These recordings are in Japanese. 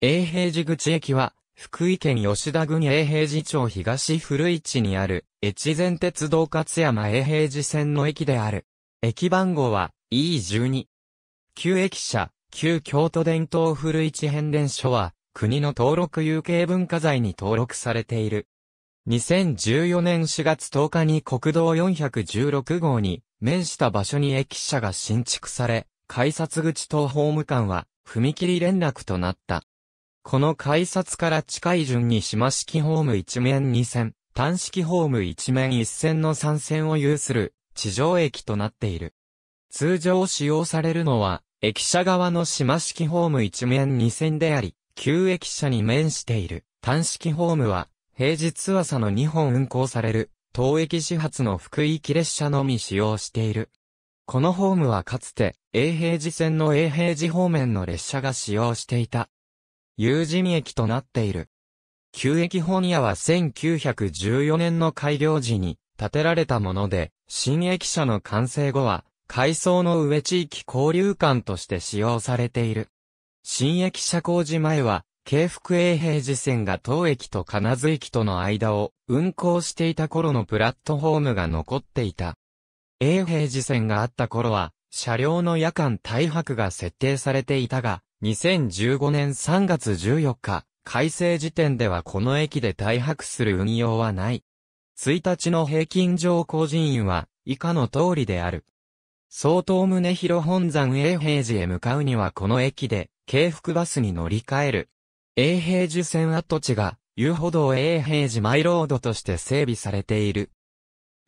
永平寺口駅は、福井県吉田郡永平寺町東古市にある、越前鉄道勝山永平寺線の駅である。駅番号は E12。旧駅舎、旧京都伝統古市変電所は、国の登録有形文化財に登録されている。2014年4月10日に国道416号に面した場所に駅舎が新築され、改札口等法務官は踏切連絡となった。この改札から近い順に島式ホーム一面二線、単式ホーム一面一線の三線を有する地上駅となっている。通常使用されるのは、駅舎側の島式ホーム一面二線であり、旧駅舎に面している単式ホームは、平日朝の2本運行される、当駅始発の福井駅列車のみ使用している。このホームはかつて、永平寺線の永平寺方面の列車が使用していた。有人駅となっている。旧駅本屋は1914年の開業時に建てられたもので、新駅舎の完成後は、階層の上地域交流館として使用されている。新駅舎工事前は、京福永平寺線が当駅と金津駅との間を運行していた頃のプラットフォームが残っていた。永平寺線があった頃は、車両の夜間大白が設定されていたが、2015年3月14日、改正時点ではこの駅で大白する運用はない。1日の平均乗降人員は以下の通りである。総統宗広本山永平寺へ向かうにはこの駅で、京福バスに乗り換える。永平寺線跡地が、遊歩道永平寺マイロードとして整備されている。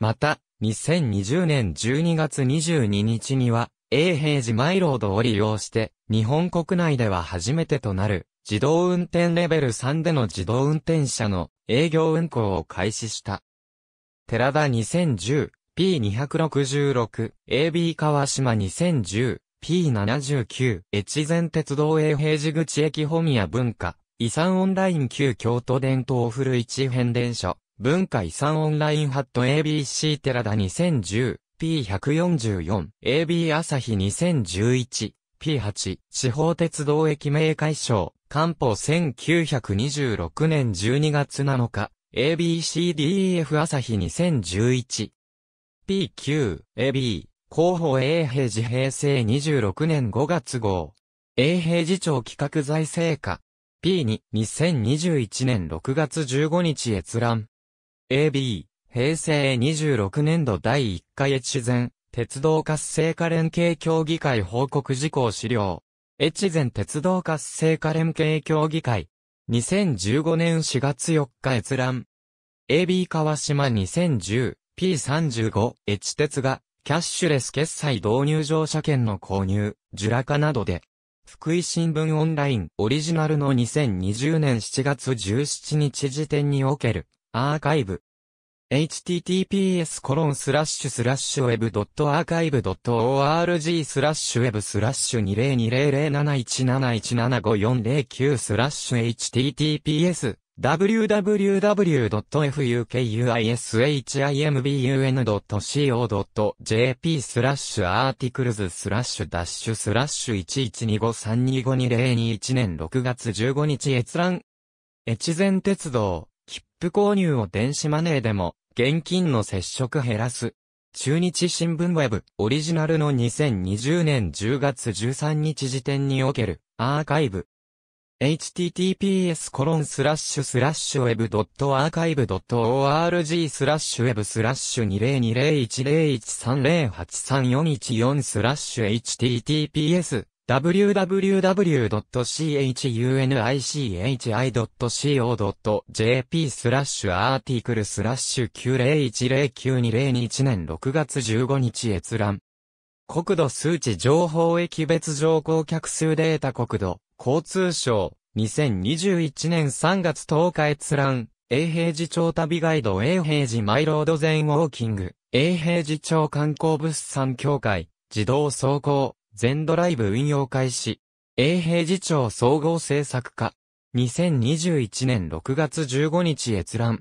また、2020年12月22日には、永平寺マイロードを利用して、日本国内では初めてとなる、自動運転レベル3での自動運転車の営業運行を開始した。寺田 2010P266、AB 川島 2010P79、越前鉄道永平寺口駅本屋文化、遺産オンライン旧京都伝統古市変電所、文化遺産オンラインハット ABC 寺田2010 P144、AB 朝日2011、P8、地方鉄道駅名解消、官報1926年12月7日、ABCDEF 朝日2011、P9、AB、広報永平寺平成26年5月号、永平寺庁企画財政課、P2、2021年6月15日閲覧、AB、平成26年度第1回越前、鉄道活性化連携協議会報告事項資料。越前鉄道活性化連携協議会。2015年4月4日閲覧。AB 川島 2010P35 越鉄がキャッシュレス決済導入乗車券の購入、ジュラカなどで、福井新聞オンラインオリジナルの2020年7月17日時点におけるアーカイブ https コロンスラッシュスラッシュ web.archive.org スラッシュ web スラッシュ20200717175409スラッシュ https www.fukuishimbun.co.jp スラッシュアーティクルズスラッシュダッシュスラッシュ11253252021年6月15日閲覧越前鉄道、切符購入を電子マネーでも、現金の接触減らす。中日新聞ウェブ、オリジナルの2020年10月13日時点における、アーカイブ。https コロンスラッシュスラッシュウェブドットアーカイブドット org スラッシュウェブスラッシュ20201013083414スラッシュ https www.chunichi.co.jp スラッシュアーティクルスラッシュ9 0 1 0 9 2 0 2 1年6月15日閲覧。国土数値情報駅別乗降客数データ国土、交通省、2021年3月10日閲覧、永平寺町旅ガイド永平寺マイロード全ウォーキング、永平寺町観光物産協会、自動走行、全ドライブ運用開始。永平寺町総合制作課。2021年6月15日閲覧。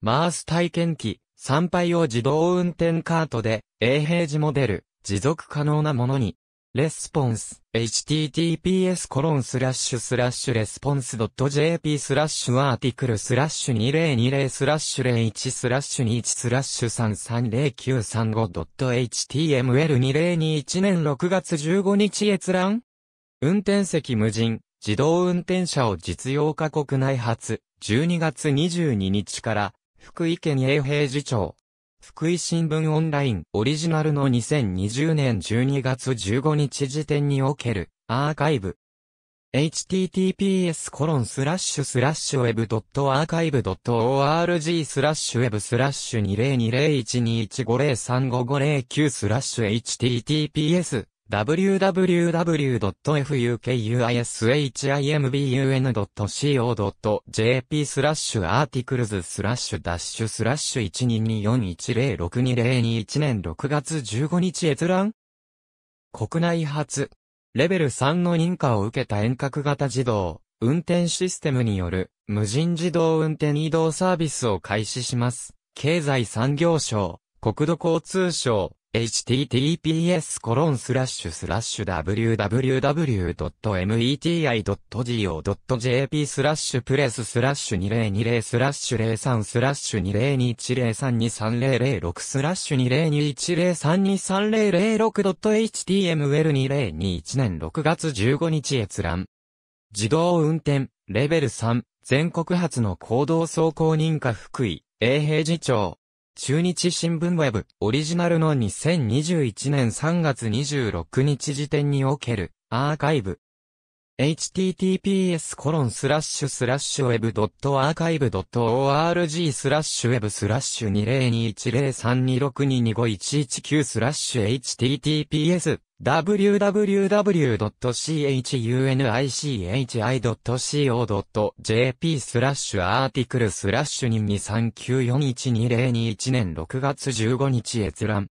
マース体験機、参拝を自動運転カートで、永平寺モデル、持続可能なものに、レスポンス、https コロンスラッシュスラッシュレスポンス .jp スラッシュアーティクルスラッシュ2020スラッシュ01スラッシュ21スラッシュ 33095.html2021 年6月15日閲覧運転席無人、自動運転車を実用化国内初、12月22日から、福井県永平寺町。福井新聞オンラインオリジナルの2020年12月15日時点におけるアーカイブ https コロンスラッシュスラッシュ web.archive.org スラッシュ web スラッシュ20201215035509スラッシュ https www.fukushim.co.jp b u n スラッシュアーティクルズスラッシュダッシュスラッシュ12241062021年6月15日閲覧国内初、レベル3の認可を受けた遠隔型自動、運転システムによる無人自動運転移動サービスを開始します。経済産業省、国土交通省、https コロンスラッシュスラッシュ www.meti.go.jp スラッシュプレススラッシュ2020スラッシュ03スラッシュ2021032306スラッシュ 202103232006.html2021 年6月15日閲覧。自動運転、レベル3、全国初の行動走行認可福井、永平寺町。中日新聞ウェブ、オリジナルの2021年3月26日時点における、アーカイブ。https コロンスラッシュスラッシュウェブドットアーカイブドット org スラッシュウェブスラッシュ20210326225119スラッシュ https www.chunichi.co.jp スラッシュアーティクルスラッシュ2 2 3 9 4 1 2 0 2 1年6月15日閲覧。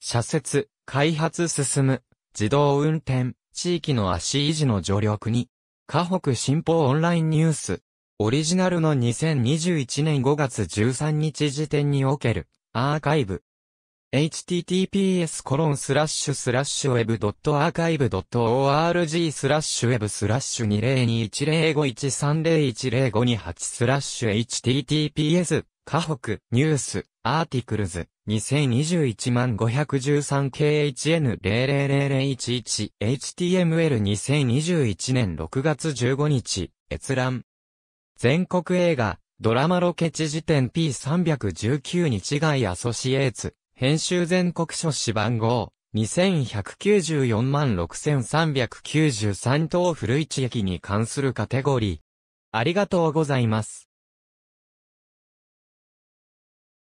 社説、開発進む、自動運転、地域の足維持の助力に、河北新報オンラインニュース、オリジナルの2021年5月13日時点における、アーカイブ。https web.archive.org web 20210513010528 https 河北ニュースアーティクルズ2 0 2 1 5 1 3 k h n 0 0 0 1 1 1 h t m l 2 0 2 1年6月15日閲覧全国映画ドラマロケ地時点 P319 日外アソシエーツ編集全国書誌番号、2194万6393等古市駅に関するカテゴリー。ありがとうございます。